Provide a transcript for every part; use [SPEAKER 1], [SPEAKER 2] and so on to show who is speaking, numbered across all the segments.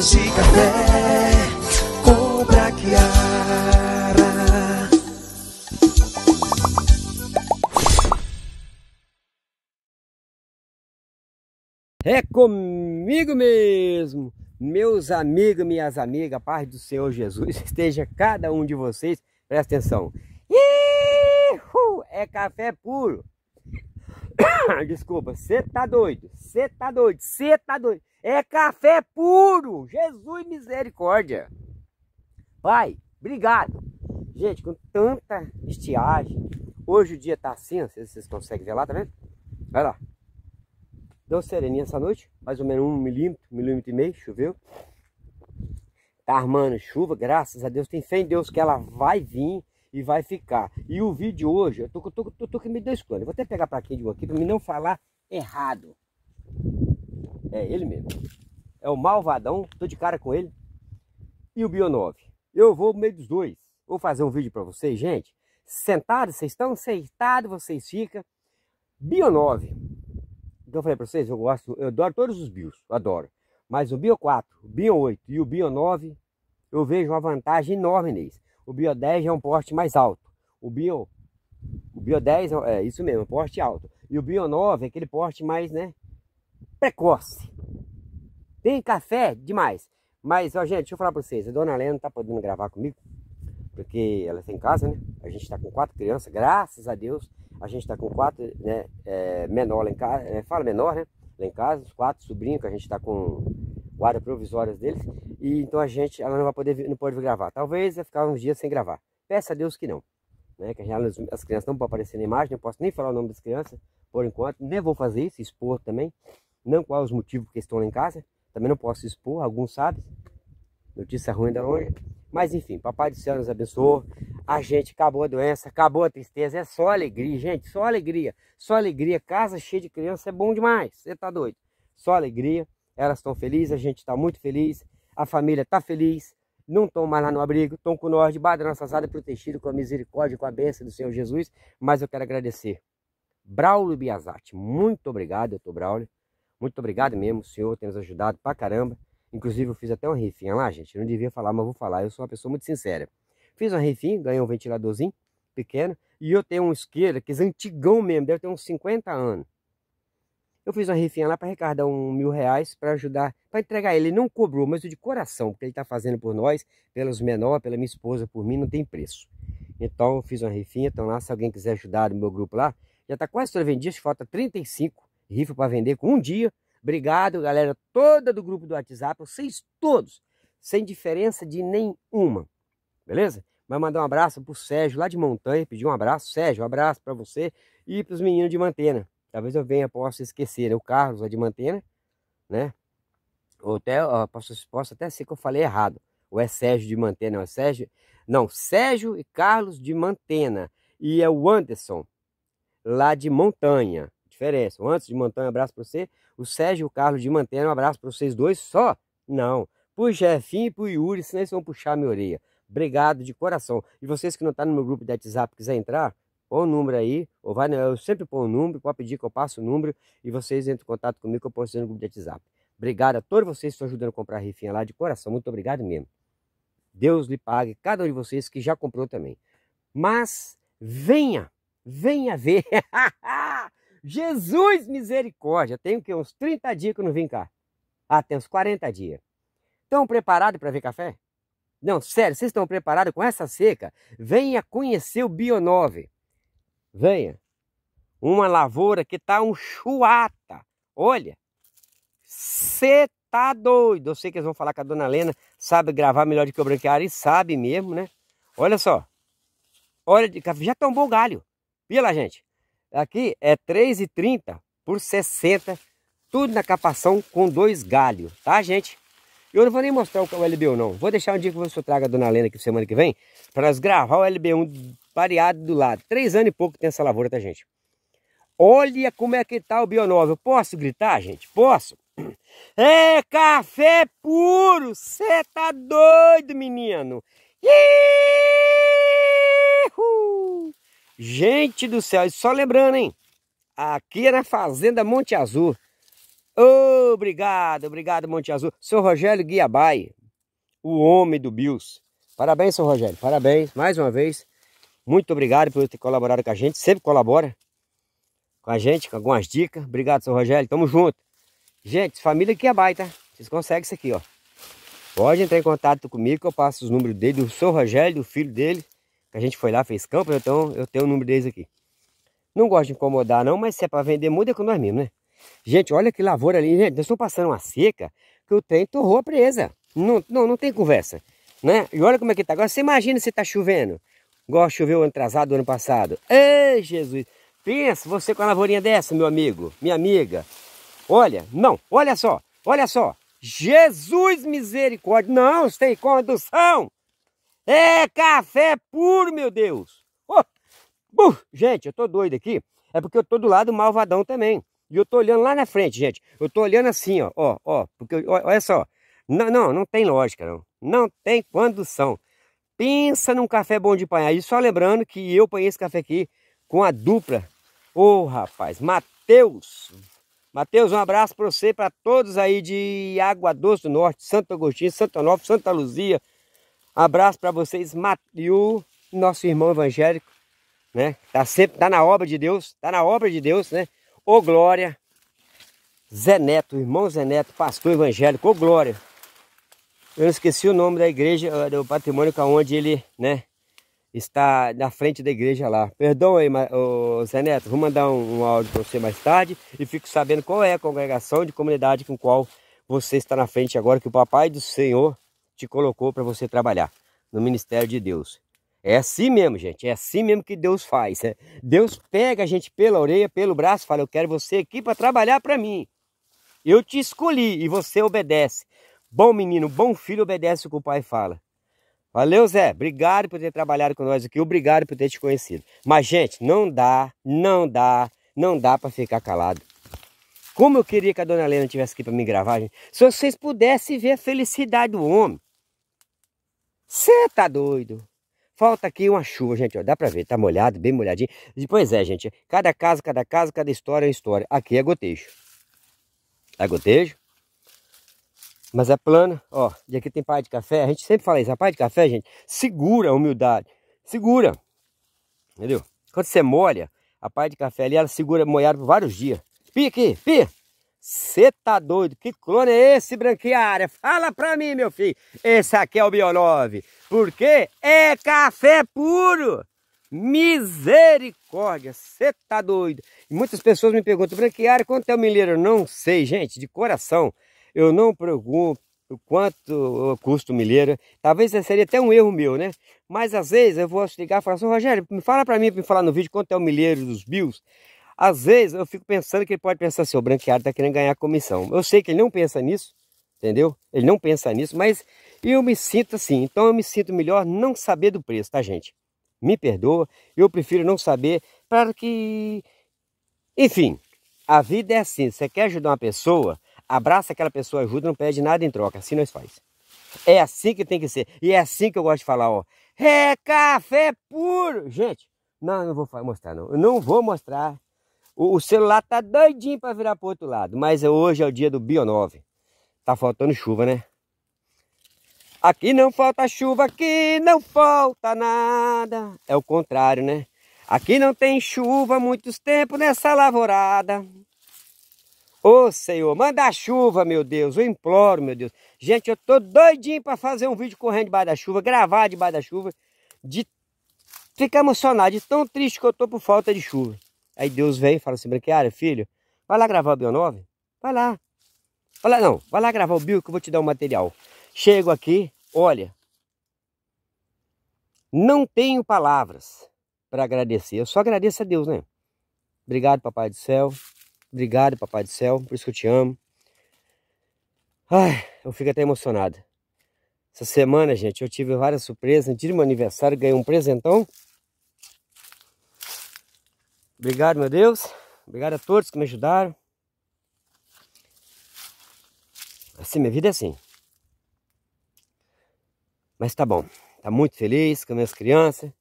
[SPEAKER 1] xícaras de café com braquiara. É comigo mesmo, meus amigos, minhas amigas, a paz do Senhor Jesus esteja cada um de vocês. Presta atenção. Ihu, é café puro. Desculpa, você tá doido, você tá doido, você tá doido. É café puro. Jesus misericórdia. Pai, obrigado. Gente, com tanta estiagem. Hoje o dia tá assim, não sei se vocês conseguem ver lá, tá vendo? Olha lá. Deu sereninha essa noite, mais ou menos um milímetro, milímetro e meio, choveu. Tá armando chuva, graças a Deus. Tem fé em Deus que ela vai vir e vai ficar. E o vídeo hoje, eu tô, eu tô, tô, eu tô que me desculpa. Eu vou até pegar pra aqui de um aqui, pra me não falar errado. É ele mesmo. É o malvadão, tô de cara com ele. E o Bio 9. Eu vou no meio dos dois. Vou fazer um vídeo para vocês, gente. Sentado, vocês estão sentados, vocês ficam. Bio 9. Então eu falei para vocês, eu gosto, eu adoro todos os bios, adoro. Mas o Bio 4, o Bio 8 e o Bio 9, eu vejo uma vantagem enorme neles. O Bio 10 é um porte mais alto. O Bio o Bio 10 é, é isso mesmo, um porte alto. E o Bio 9 é aquele porte mais, né, precoce. Tem café demais. Mas, ó, gente, deixa eu falar pra vocês. A dona Helena tá podendo gravar comigo. Porque ela tem tá casa, né? A gente tá com quatro crianças, graças a Deus. A gente tá com quatro, né? É, menor lá em casa. É, fala menor, né? Lá em casa, os quatro sobrinhos que a gente tá com guarda provisória deles. E então a gente, ela não vai poder, não pode gravar. Talvez vai ficar uns dias sem gravar. Peça a Deus que não. Né? Que elas, as crianças não vão aparecer na imagem. Não posso nem falar o nome das crianças por enquanto. Nem vou fazer isso, expor também não qual os motivos que estão lá em casa, também não posso expor, alguns sabem, notícia ruim da longe, mas enfim, papai do céu nos abençoou, a gente acabou a doença, acabou a tristeza, é só alegria, gente, só alegria, só alegria, casa cheia de criança é bom demais, você tá doido, só alegria, elas estão felizes, a gente tá muito feliz, a família tá feliz, não estão mais lá no abrigo, estão com nós, debaixo da nossa asada, protegido com a misericórdia, com a bênção do Senhor Jesus, mas eu quero agradecer. Braulio Biasati, muito obrigado, doutor Braulio. Muito obrigado mesmo, o senhor tem nos ajudado pra caramba. Inclusive, eu fiz até uma rifinha lá, gente. Eu não devia falar, mas vou falar. Eu sou uma pessoa muito sincera. Fiz uma rifinha, ganhei um ventiladorzinho pequeno. E eu tenho um isqueiro que é antigão mesmo, deve ter uns 50 anos. Eu fiz uma rifinha lá para arrecadar um mil reais para ajudar, para entregar ele. Ele não cobrou, mas eu de coração, porque ele está fazendo por nós, pelos menores, pela minha esposa, por mim, não tem preço. Então eu fiz uma rifinha, então lá, se alguém quiser ajudar no meu grupo lá, já está quase toda vendido, falta 35 Rifa para vender com um dia. Obrigado, galera toda do grupo do WhatsApp, vocês todos, sem diferença de nenhuma, beleza? Vai mandar um abraço pro Sérgio lá de Montanha, pedir um abraço. Sérgio, um abraço para você e pros meninos de Mantena. Talvez eu venha, possa esquecer, né? o Carlos lá de Mantena, né? Ou até, ó, posso, posso até ser que eu falei errado. Ou é Sérgio de Mantena, ou é Sérgio... Não, Sérgio e Carlos de Mantena. E é o Anderson, lá de Montanha diferença. O antes de Montanha, um abraço para você. O Sérgio e o Carlos de Mantena, um abraço para vocês dois só? Não. Pro Jefinho e pro Yuri, senão eles vão puxar a minha orelha. Obrigado de coração. E vocês que não estão tá no meu grupo de WhatsApp, quiser entrar, põe o um número aí, ou vai, eu sempre põe o um número, pode pedir que eu passe o número e vocês entram em contato comigo que eu posto no grupo de WhatsApp. Obrigado a todos vocês que estão ajudando a comprar a rifinha lá de coração. Muito obrigado mesmo. Deus lhe pague cada um de vocês que já comprou também. Mas venha, venha ver Jesus misericórdia, tenho que uns 30 dias que eu não vim cá. Ah, tem uns 40 dias. Estão preparados para ver café? Não, sério, vocês estão preparados com essa seca? Venha conhecer o Bio9. Venha. Uma lavoura que está um chuata. Olha. Você tá doido. Eu sei que eles vão falar que a dona Lena sabe gravar melhor do que o branqueário e sabe mesmo, né? Olha só. Olha, já tombou o galho. Vira lá, gente. Aqui é 3,30 por 60, tudo na capação com dois galhos, tá, gente? Eu não vou nem mostrar o é LB1 não. Vou deixar um dia que você traga a dona Lena aqui semana que vem para nós gravar o LB1 pareado do lado. Três anos e pouco tem essa lavoura, tá, gente? Olha como é que tá o Bionova. Eu posso gritar, gente? Posso? É café puro! Você tá doido, menino! Iiii! Gente do céu, e só lembrando, hein? Aqui é na Fazenda Monte Azul. Obrigado, obrigado, Monte Azul. Seu Rogério Guiabai, o homem do Bios. Parabéns, seu Rogério, parabéns mais uma vez. Muito obrigado por ter colaborado com a gente. Sempre colabora com a gente, com algumas dicas. Obrigado, seu Rogério. Tamo junto. Gente, família Guiabai, tá? Vocês conseguem isso aqui, ó. Pode entrar em contato comigo que eu passo os números dele, do seu Rogério, do filho dele que A gente foi lá, fez campo, então eu tenho o número deles aqui. Não gosto de incomodar não, mas se é para vender, muda é com nós mesmos, né? Gente, olha que lavoura ali. Gente, nós estamos passando uma seca que o trem torrou a presa. Não, não, não tem conversa, né? E olha como é que tá. Agora você imagina se tá chovendo. Igual choveu atrasado ano passado. Ei, Jesus! Pensa você com a lavourinha dessa, meu amigo, minha amiga. Olha, não, olha só, olha só. Jesus misericórdia, não tem condução. É café puro, meu Deus! Oh, gente, eu tô doido aqui. É porque eu tô do lado do malvadão também. E eu tô olhando lá na frente, gente. Eu tô olhando assim, ó, ó, ó. Porque, olha só. Não, não, não tem lógica, não. Não tem condução. Pensa num café bom de panhar. E só lembrando que eu panhei esse café aqui com a dupla. Ô, oh, rapaz, Matheus. Matheus, um abraço para você, para todos aí de Água Doce do Norte, Santo Agostinho, Santo Onofre, Santa Luzia, Abraço para vocês, Matiu, nosso irmão evangélico, né? Tá sempre tá na obra de Deus, tá na obra de Deus, né? Ô glória. Zé Neto, irmão Zé Neto, pastor evangélico, ô glória. Eu esqueci o nome da igreja, eh, do patrimônio é onde ele, né, está na frente da igreja lá. Perdão aí, Zé Neto, vou mandar um, um áudio para você mais tarde e fico sabendo qual é a congregação de comunidade com qual você está na frente agora, que o papai do Senhor te colocou para você trabalhar no ministério de Deus. É assim mesmo, gente. É assim mesmo que Deus faz. Né? Deus pega a gente pela orelha, pelo braço, fala: Eu quero você aqui para trabalhar para mim. Eu te escolhi e você obedece. Bom menino, bom filho, obedece o que o pai fala. Valeu, Zé. Obrigado por ter trabalhado com nós aqui. Obrigado por ter te conhecido. Mas, gente, não dá, não dá, não dá para ficar calado. Como eu queria que a dona Helena tivesse aqui para me gravar, gente. Se vocês pudessem ver a felicidade do homem. Você tá doido? Falta aqui uma chuva, gente, ó, dá pra ver, tá molhado, bem molhadinho. Pois é, gente, cada casa, cada casa, cada história é história. Aqui é gotejo. É gotejo, mas é plano, ó, e aqui tem pai de café. A gente sempre fala isso, a pai de café, gente, segura a humildade, segura, entendeu? Quando você molha, a pai de café ali, ela segura molhado por vários dias. Pia aqui, pia! Você tá doido? Que clone é esse, branquiária? Fala pra mim, meu filho. Esse aqui é o Bio9. Porque é café puro. Misericórdia, você tá doido? E muitas pessoas me perguntam, branquiária, quanto é o milheiro? Eu não sei, gente, de coração. Eu não pergunto quanto custa o milheiro. Talvez seria até um erro meu, né? Mas às vezes eu vou ligar e falar assim, Rogério, me fala pra mim, pra me falar no vídeo quanto é o milheiro dos bios. Às vezes eu fico pensando que ele pode pensar assim, o branqueado está querendo ganhar comissão. Eu sei que ele não pensa nisso, entendeu? Ele não pensa nisso, mas eu me sinto assim. Então eu me sinto melhor não saber do preço, tá, gente? Me perdoa, eu prefiro não saber para que... Enfim, a vida é assim. Você quer ajudar uma pessoa, abraça aquela pessoa, ajuda, não pede nada em troca. Assim nós faz. É assim que tem que ser. E é assim que eu gosto de falar, ó. É café puro! Gente, não, não vou mostrar, não. Eu não vou mostrar o, celular tá doidinho para virar pro outro lado, mas hoje é o dia do Bio 9. Tá faltando chuva, né? Aqui não falta chuva, aqui não falta nada. É o contrário, né? Aqui não tem chuva muitos tempos nessa lavourada. Ô oh, Senhor, manda chuva, meu Deus, eu imploro, meu Deus. Gente, eu tô doidinho para fazer um vídeo correndo debaixo da chuva, gravar debaixo da chuva, de ficar emocionado, de tão triste que eu tô por falta de chuva. Aí Deus vem e fala assim, Branquiário, filho, vai lá gravar o 9? Vai lá. Vai lá não, vai lá gravar o Bio que eu vou te dar o um material. Chego aqui, olha, não tenho palavras para agradecer. Eu só agradeço a Deus, né? Obrigado, Papai do Céu. Obrigado, Papai do Céu, por isso que eu te amo. Ai, eu fico até emocionado. Essa semana, gente, eu tive várias surpresas. Tive dia meu aniversário, ganhei um presentão. Obrigado, meu Deus. Obrigado a todos que me ajudaram. Assim, minha vida é assim. Mas tá bom. Tá muito feliz com minhas crianças.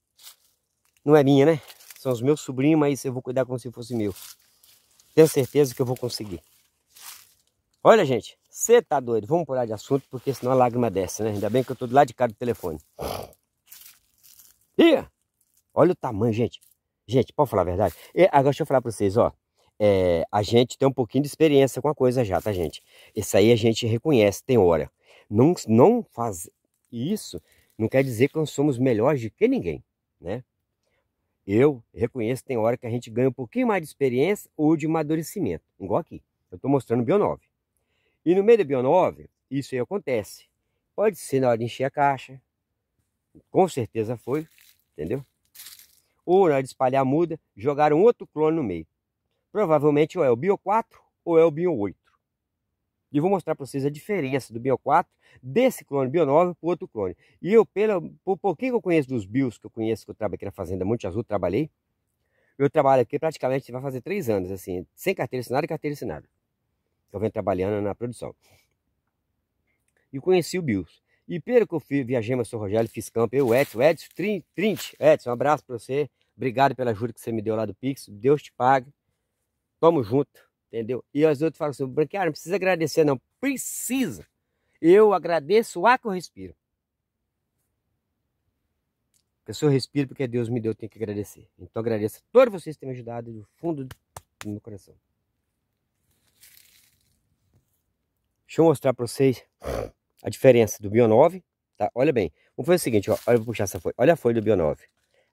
[SPEAKER 1] Não é minha, né? São os meus sobrinhos, mas eu vou cuidar como se fosse meu. Tenho certeza que eu vou conseguir. Olha, gente, você tá doido. Vamos pular de assunto, porque senão a lágrima desce, né? Ainda bem que eu tô do lado de cá do telefone. Ih! Olha o tamanho, gente. Gente, pode falar a verdade? E agora deixa eu falar para vocês, ó. É, a gente tem um pouquinho de experiência com a coisa já, tá, gente? Isso aí a gente reconhece, tem hora. Não, não faz isso, não quer dizer que nós somos melhores do que ninguém, né? Eu reconheço tem hora que a gente ganha um pouquinho mais de experiência ou de amadurecimento, igual aqui. Eu estou mostrando Bio 9. E no meio do Bio isso aí acontece. Pode ser na hora de encher a caixa, com certeza foi, entendeu? ou na de espalhar muda, jogaram outro clone no meio. Provavelmente ou é o Bio 4 ou é o Bio 8. E vou mostrar para vocês a diferença do Bio 4, desse clone Bio 9 para o outro clone. E eu, pelo, por pouquinho que eu conheço dos Bios, que eu conheço, que eu trabalho aqui na Fazenda Monte Azul, trabalhei, eu trabalho aqui praticamente, vai fazer três anos, assim, sem carteira assinada e carteira assinada. Eu venho trabalhando na produção. E conheci o Bios. E pelo que eu fui, viajei, o senhor Rogério, fiz campo, eu, Edson, Edson, Trint, Edson, um abraço pra você. Obrigado pela ajuda que você me deu lá do Pix. Deus te pague. Tamo junto, entendeu? E as outras falam assim, Branquear, não precisa agradecer, não. Precisa. Eu agradeço o ar que eu respiro. Porque se eu respiro porque Deus me deu, eu tenho que agradecer. Então agradeço a todos vocês que têm me ajudado do fundo do meu coração. Deixa eu mostrar pra vocês a diferença do Bio 9, tá? Olha bem. Vamos fazer o seguinte, ó. Olha, eu vou puxar essa folha. Olha a folha do Bio 9.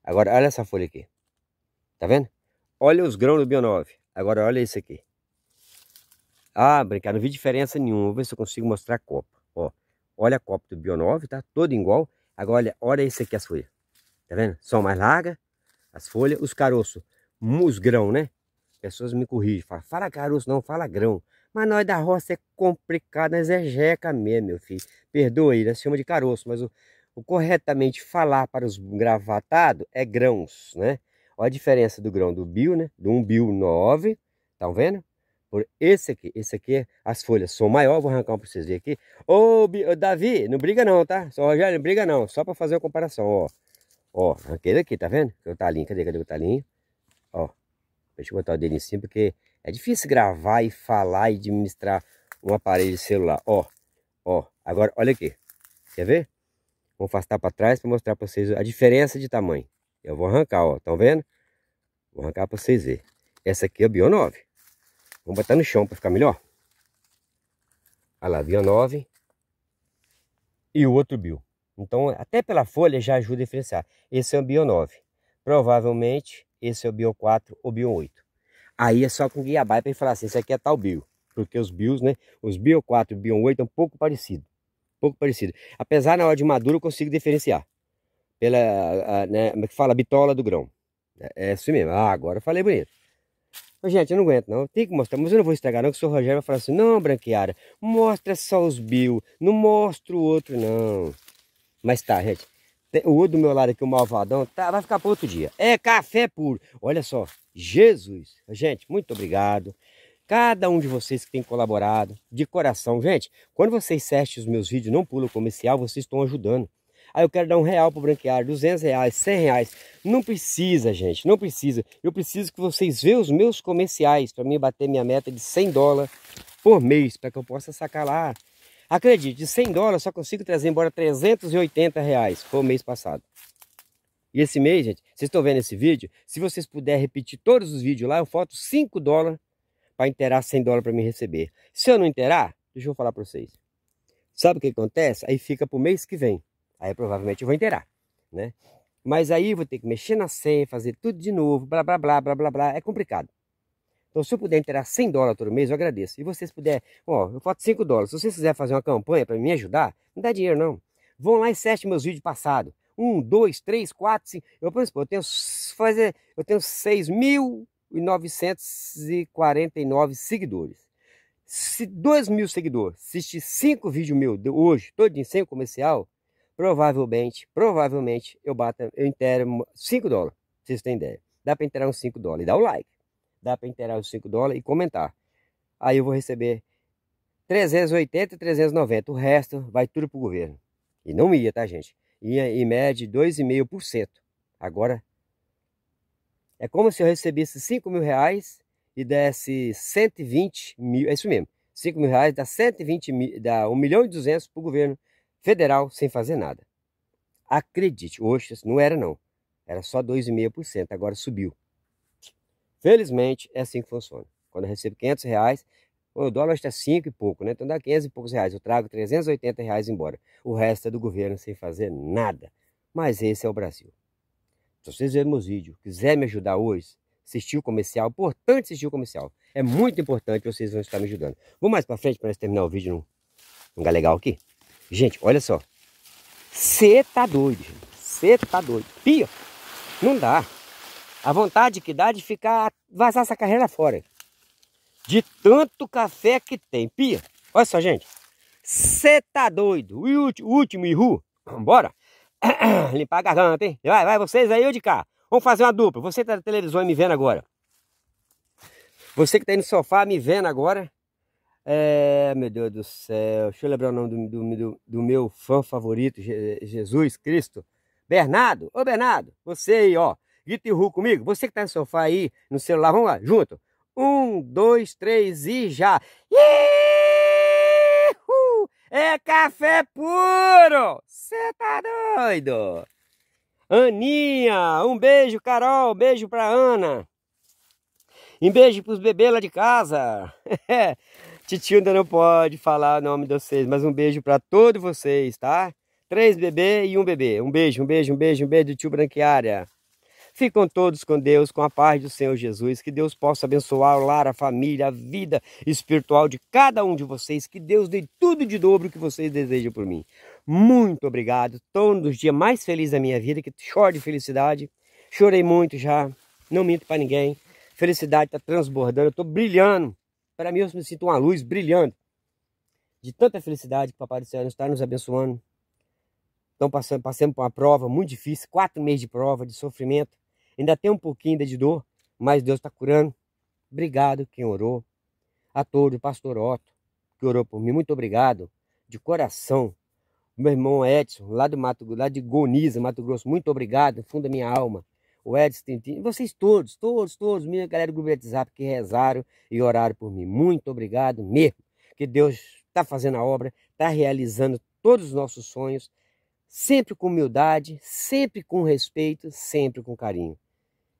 [SPEAKER 1] Agora, olha essa folha aqui. Tá vendo? Olha os grãos do Bio 9. Agora, olha isso aqui. Ah, brincar, não vi diferença nenhuma. Vou ver se eu consigo mostrar a copa. Ó, olha a copa do Bio 9, tá? Todo igual. Agora, olha, olha isso aqui as folhas. Tá vendo? São mais largas, as folhas, os caroços, os grãos, né? pessoas me corrigem, falam, fala caroço não, fala grão. Mas nós da roça é complicado, nós é jeca mesmo, meu filho. Perdoa aí, nós chama de caroço, mas o, o corretamente falar para os gravatados é grãos, né? Olha a diferença do grão do bio, né? Do 1 bio 9, estão vendo? Por esse aqui, esse aqui, as folhas são maiores, vou arrancar um para vocês verem aqui. Ô, ô, Davi, não briga não, tá? Só, Rogério, não briga não, só para fazer a comparação, ó. Ó, aquele aqui, tá vendo? O talinho, tá cadê, cadê o talinho? Tá Deixa eu botar o dedo em cima, porque é difícil gravar e falar e administrar um aparelho celular. Ó, ó, agora olha aqui. Quer ver? Vou afastar para trás para mostrar para vocês a diferença de tamanho. Eu vou arrancar, ó, estão vendo? Vou arrancar para vocês verem. Essa aqui é a Bio 9. Vamos botar no chão para ficar melhor. Olha lá, Bio 9 e o outro Bio. Então, até pela folha já ajuda a diferenciar. Esse é o Bio 9. Provavelmente esse é o bio 4 ou bio 8. Aí é só com guia baia para ele falar assim, esse aqui é tal bio. Porque os bios, né? Os bio 4 e bio 8 é um pouco parecido. Um pouco parecido. Apesar na hora de maduro eu consigo diferenciar. Pela, a, né, como é que fala? bitola do grão. É, é isso assim mesmo. Ah, agora eu falei bonito. Mas, gente, eu não aguento não, tem que mostrar, mas eu não vou estragar não, que o seu Rogério vai falar assim, não, branqueada, mostra só os bio, não mostra o outro não. Mas tá, gente, o outro do meu lado aqui, o malvadão, tá, vai ficar para outro dia. É café puro. Olha só, Jesus. Gente, muito obrigado. Cada um de vocês que tem colaborado, de coração. Gente, quando vocês assistem os meus vídeos, não pula comercial, vocês estão ajudando. Aí eu quero dar um real para o branqueário, 200 reais, 100 reais. Não precisa, gente, não precisa. Eu preciso que vocês vejam os meus comerciais para mim bater minha meta de 100 dólares por mês, para que eu possa sacar lá Acredite, de 100 dólares só consigo trazer embora 380 reais, foi o mês passado. E esse mês, gente, vocês estão vendo esse vídeo, se vocês puderem repetir todos os vídeos lá, eu foto 5 dólares para interar 100 dólares para me receber. Se eu não interar, deixa eu falar para vocês. Sabe o que acontece? Aí fica para o mês que vem. Aí provavelmente eu vou interar, né? Mas aí vou ter que mexer na senha, fazer tudo de novo, blá, blá, blá, blá, blá, blá. É complicado. Então, se eu puder inteirar 100 dólares todo mês, eu agradeço. E vocês puderem, ó, eu faço 5 dólares. Se vocês quiserem fazer uma campanha para me ajudar, não dá dinheiro não. Vão lá e sete meus vídeos passados. Um, dois, três, quatro, cinco. Eu, por exemplo, eu tenho, tenho 6.949 seguidores. Se 2 mil seguidores assistir 5 vídeos meus hoje, todo em sem comercial, provavelmente, provavelmente eu bato, eu entero 5 dólares. Vocês têm ideia. Dá para enterar uns 5 dólares. E dá o like dá para inteirar os 5 dólares e comentar. Aí eu vou receber 380 e 390. O resto vai tudo para o governo. E não ia, tá, gente? Ia em média 2,5%. Agora, é como se eu recebesse 5 mil reais e desse 120 mil. É isso mesmo. 5 mil reais dá 120 mil, dá 1 milhão e 200 para o governo federal sem fazer nada. Acredite, hoje não era não. Era só 2,5%. Agora subiu. Felizmente, é assim que funciona. Quando eu recebo 500 reais, o dólar está 5 e pouco, né? Então dá 500 e poucos reais, eu trago 380 reais embora. O resto é do governo sem fazer nada. Mas esse é o Brasil. Então, se vocês verem meus vídeos, quiser me ajudar hoje, assistir o comercial, importante assistir o comercial. É muito importante, vocês vão estar me ajudando. Vou mais para frente para nós terminar o vídeo num, lugar legal aqui. Gente, olha só. Você tá doido, gente. Você tá doido. Pia, não dá. A vontade que dá de ficar, vazar essa carreira fora. De tanto café que tem. Pia, olha só, gente. Você tá doido? O último ihu. Bora. Limpar a garganta, hein? Vai, vai, vocês aí, eu de cá. Vamos fazer uma dupla. Você que tá na televisão me vendo agora. Você que tá aí no sofá me vendo agora. É, meu Deus do céu. Deixa eu lembrar o nome do, do, do, do meu fã favorito, Jesus Cristo. Bernardo. Ô, Bernardo, você aí, ó. Dito e ru comigo. Você que tá no sofá aí, no celular, vamos lá, junto. Um, dois, três e já. Iiii! É café puro! Você tá doido? Aninha, um beijo, Carol, um beijo pra Ana. Um beijo pros bebês lá de casa. Titio ainda não pode falar o nome de vocês, mas um beijo para todos vocês, tá? Três bebês e um bebê. Um beijo, um beijo, um beijo, um beijo do tio Branquiária. Ficam todos com Deus, com a paz do Senhor Jesus. Que Deus possa abençoar o lar, a família, a vida espiritual de cada um de vocês. Que Deus dê tudo de dobro que vocês desejam por mim. Muito obrigado. Todo dos dias mais felizes da minha vida, que choro de felicidade. Chorei muito já, não minto para ninguém. Felicidade está transbordando, eu estou brilhando. Para mim, eu me sinto uma luz brilhando. De tanta felicidade que o Papai do Céu está nos abençoando. Estão passando, passando por uma prova muito difícil, quatro meses de prova, de sofrimento. Ainda tem um pouquinho de dor, mas Deus está curando. Obrigado quem orou. A todo, pastor Otto, que orou por mim. Muito obrigado, de coração. Meu irmão Edson, lá do Mato lá de Goniza, Mato Grosso, muito obrigado, fundo da minha alma. O Edson Tintin, vocês todos, todos, todos, minha galera do grupo de WhatsApp que rezaram e oraram por mim. Muito obrigado mesmo. Que Deus está fazendo a obra, está realizando todos os nossos sonhos, sempre com humildade, sempre com respeito, sempre com carinho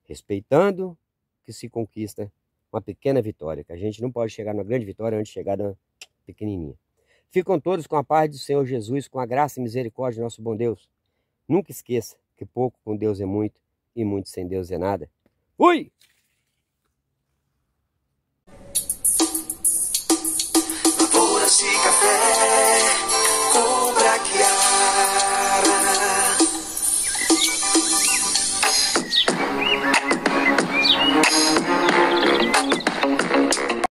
[SPEAKER 1] respeitando que se conquista uma pequena vitória, que a gente não pode chegar numa grande vitória antes de chegar numa pequenininha. Ficam todos com a paz do Senhor Jesus, com a graça e misericórdia de nosso bom Deus. Nunca esqueça que pouco com Deus é muito e muito sem Deus é nada. Fui!